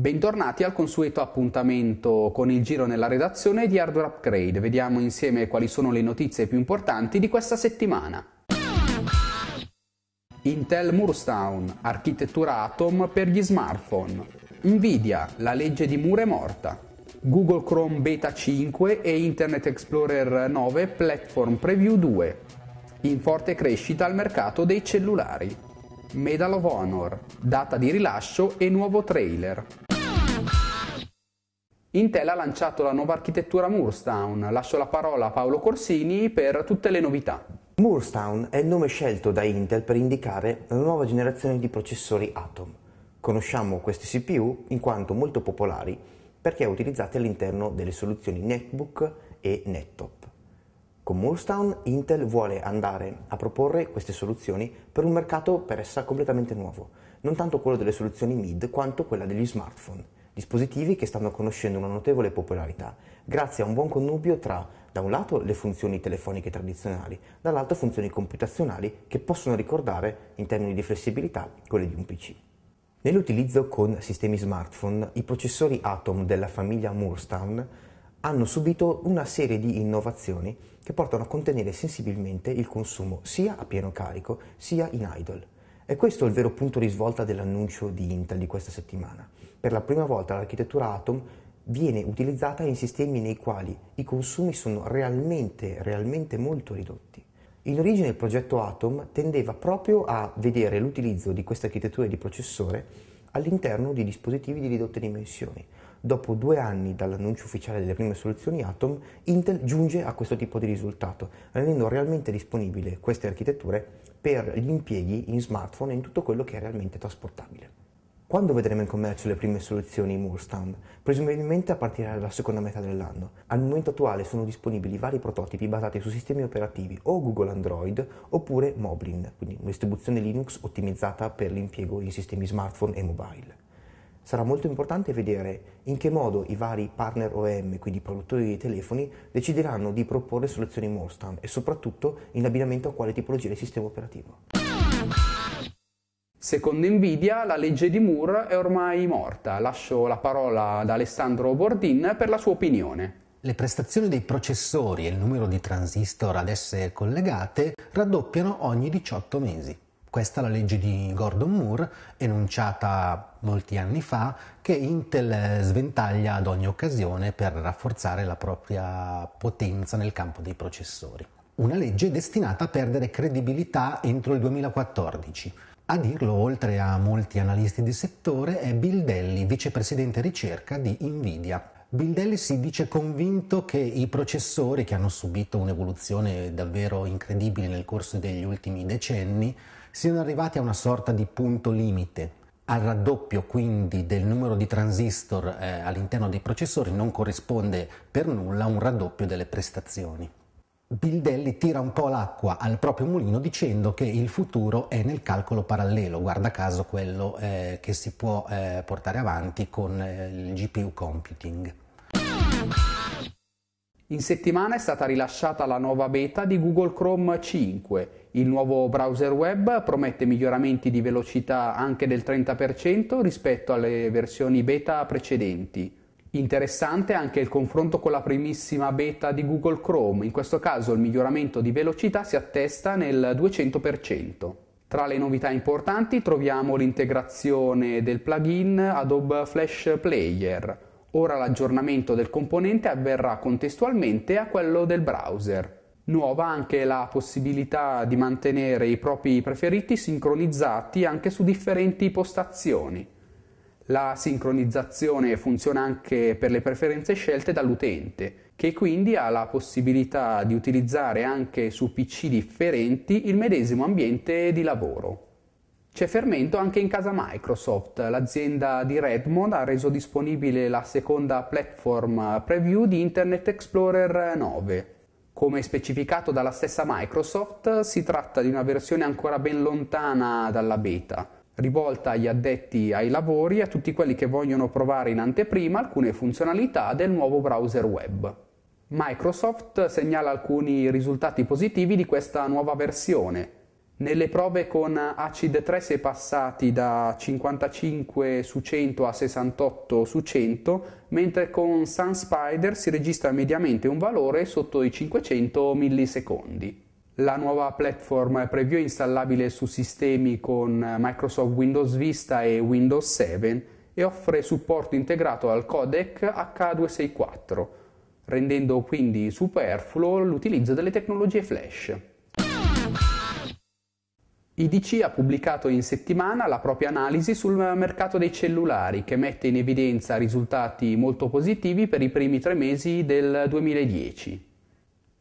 Bentornati al consueto appuntamento con il giro nella redazione di Hardware Upgrade. Vediamo insieme quali sono le notizie più importanti di questa settimana. Intel Moorstown, architettura Atom per gli smartphone. Nvidia, la legge di Moore è morta. Google Chrome Beta 5 e Internet Explorer 9 Platform Preview 2. In forte crescita al mercato dei cellulari. Medal of Honor, data di rilascio e nuovo trailer. Intel ha lanciato la nuova architettura Moorstown. Lascio la parola a Paolo Corsini per tutte le novità. Moorstown è il nome scelto da Intel per indicare la nuova generazione di processori Atom. Conosciamo questi CPU in quanto molto popolari perché utilizzati all'interno delle soluzioni netbook e nettop. Con Moorstown Intel vuole andare a proporre queste soluzioni per un mercato per essa completamente nuovo, non tanto quello delle soluzioni mid quanto quella degli smartphone dispositivi che stanno conoscendo una notevole popolarità grazie a un buon connubio tra, da un lato, le funzioni telefoniche tradizionali, dall'altro funzioni computazionali che possono ricordare, in termini di flessibilità, quelle di un PC. Nell'utilizzo con sistemi smartphone, i processori Atom della famiglia Moorstan hanno subito una serie di innovazioni che portano a contenere sensibilmente il consumo sia a pieno carico sia in idle. E questo è il vero punto di svolta dell'annuncio di Intel di questa settimana. Per la prima volta l'architettura Atom viene utilizzata in sistemi nei quali i consumi sono realmente, realmente molto ridotti. In origine il progetto Atom tendeva proprio a vedere l'utilizzo di queste architetture di processore all'interno di dispositivi di ridotte dimensioni. Dopo due anni dall'annuncio ufficiale delle prime soluzioni Atom, Intel giunge a questo tipo di risultato, rendendo realmente disponibili queste architetture per gli impieghi in smartphone e in tutto quello che è realmente trasportabile. Quando vedremo in commercio le prime soluzioni Moore Presumibilmente a partire dalla seconda metà dell'anno. Al momento attuale sono disponibili vari prototipi basati su sistemi operativi o Google Android oppure Moblin, quindi una distribuzione Linux ottimizzata per l'impiego in sistemi smartphone e mobile. Sarà molto importante vedere in che modo i vari partner OEM, quindi produttori di telefoni, decideranno di proporre soluzioni Moore e soprattutto in abbinamento a quale tipologia di sistema operativo. Secondo Nvidia la legge di Moore è ormai morta. Lascio la parola ad Alessandro Bordin per la sua opinione. Le prestazioni dei processori e il numero di transistor ad esse collegate raddoppiano ogni 18 mesi. Questa è la legge di Gordon Moore, enunciata molti anni fa, che Intel sventaglia ad ogni occasione per rafforzare la propria potenza nel campo dei processori. Una legge destinata a perdere credibilità entro il 2014 a dirlo, oltre a molti analisti di settore, è Bill Delli, vicepresidente ricerca di Nvidia. Bildelli si dice convinto che i processori, che hanno subito un'evoluzione davvero incredibile nel corso degli ultimi decenni, siano arrivati a una sorta di punto limite. Al raddoppio quindi del numero di transistor eh, all'interno dei processori non corrisponde per nulla un raddoppio delle prestazioni. Bildelli tira un po' l'acqua al proprio mulino dicendo che il futuro è nel calcolo parallelo, guarda caso quello eh, che si può eh, portare avanti con eh, il GPU computing. In settimana è stata rilasciata la nuova beta di Google Chrome 5. Il nuovo browser web promette miglioramenti di velocità anche del 30% rispetto alle versioni beta precedenti. Interessante anche il confronto con la primissima beta di Google Chrome, in questo caso il miglioramento di velocità si attesta nel 200%. Tra le novità importanti troviamo l'integrazione del plugin Adobe Flash Player. Ora l'aggiornamento del componente avverrà contestualmente a quello del browser. Nuova anche la possibilità di mantenere i propri preferiti sincronizzati anche su differenti postazioni. La sincronizzazione funziona anche per le preferenze scelte dall'utente che quindi ha la possibilità di utilizzare anche su PC differenti il medesimo ambiente di lavoro. C'è fermento anche in casa Microsoft. L'azienda di Redmond ha reso disponibile la seconda platform preview di Internet Explorer 9. Come specificato dalla stessa Microsoft, si tratta di una versione ancora ben lontana dalla beta rivolta agli addetti ai lavori e a tutti quelli che vogliono provare in anteprima alcune funzionalità del nuovo browser web. Microsoft segnala alcuni risultati positivi di questa nuova versione. Nelle prove con Acid 3 si è passati da 55 su 100 a 68 su 100, mentre con SunSpider si registra mediamente un valore sotto i 500 millisecondi. La nuova platform preview è installabile su sistemi con Microsoft Windows Vista e Windows 7 e offre supporto integrato al codec H264, rendendo quindi superfluo l'utilizzo delle tecnologie flash. IDC ha pubblicato in settimana la propria analisi sul mercato dei cellulari che mette in evidenza risultati molto positivi per i primi tre mesi del 2010.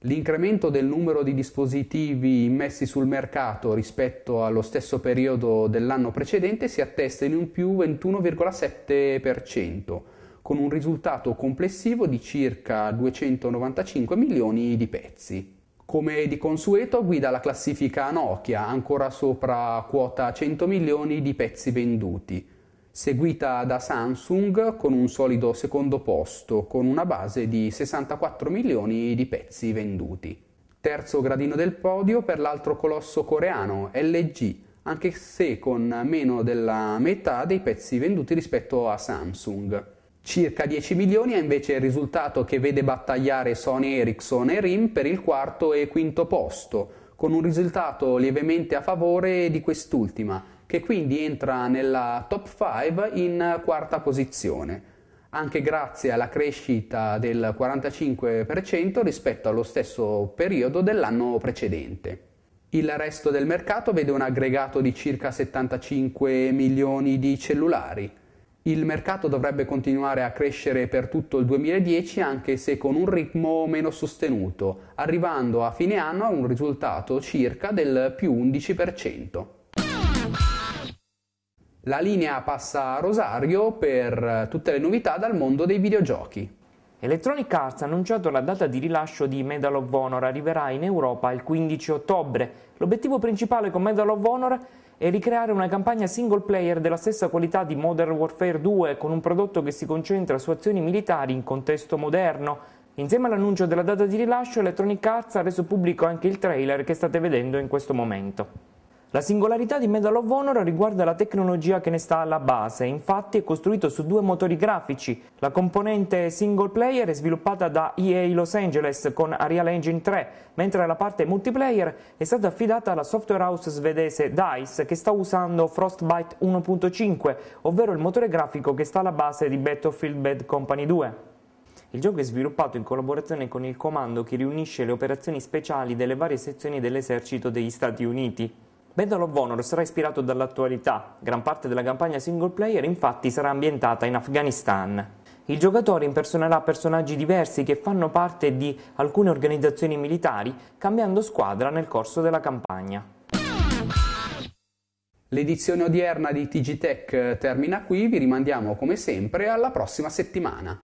L'incremento del numero di dispositivi immessi sul mercato rispetto allo stesso periodo dell'anno precedente si attesta in un più 21,7%, con un risultato complessivo di circa 295 milioni di pezzi. Come di consueto guida la classifica Nokia, ancora sopra quota 100 milioni di pezzi venduti seguita da Samsung con un solido secondo posto, con una base di 64 milioni di pezzi venduti. Terzo gradino del podio per l'altro colosso coreano, LG, anche se con meno della metà dei pezzi venduti rispetto a Samsung. Circa 10 milioni è invece il risultato che vede battagliare Sony Ericsson e RIM per il quarto e quinto posto, con un risultato lievemente a favore di quest'ultima, che quindi entra nella top 5 in quarta posizione, anche grazie alla crescita del 45% rispetto allo stesso periodo dell'anno precedente. Il resto del mercato vede un aggregato di circa 75 milioni di cellulari. Il mercato dovrebbe continuare a crescere per tutto il 2010 anche se con un ritmo meno sostenuto, arrivando a fine anno a un risultato circa del più 11%. La linea passa a Rosario per eh, tutte le novità dal mondo dei videogiochi. Electronic Arts ha annunciato la data di rilascio di Medal of Honor, arriverà in Europa il 15 ottobre. L'obiettivo principale con Medal of Honor è ricreare una campagna single player della stessa qualità di Modern Warfare 2 con un prodotto che si concentra su azioni militari in contesto moderno. Insieme all'annuncio della data di rilascio, Electronic Arts ha reso pubblico anche il trailer che state vedendo in questo momento. La singolarità di Medal of Honor riguarda la tecnologia che ne sta alla base, infatti è costruito su due motori grafici. La componente single player è sviluppata da EA Los Angeles con Arial Engine 3, mentre la parte multiplayer è stata affidata alla software house svedese DICE che sta usando Frostbite 1.5, ovvero il motore grafico che sta alla base di Battlefield Bad Company 2. Il gioco è sviluppato in collaborazione con il comando che riunisce le operazioni speciali delle varie sezioni dell'esercito degli Stati Uniti. Medal of Honor sarà ispirato dall'attualità, gran parte della campagna single player infatti sarà ambientata in Afghanistan. Il giocatore impersonerà personaggi diversi che fanno parte di alcune organizzazioni militari, cambiando squadra nel corso della campagna. L'edizione odierna di TG Tech eh, termina qui, vi rimandiamo come sempre alla prossima settimana.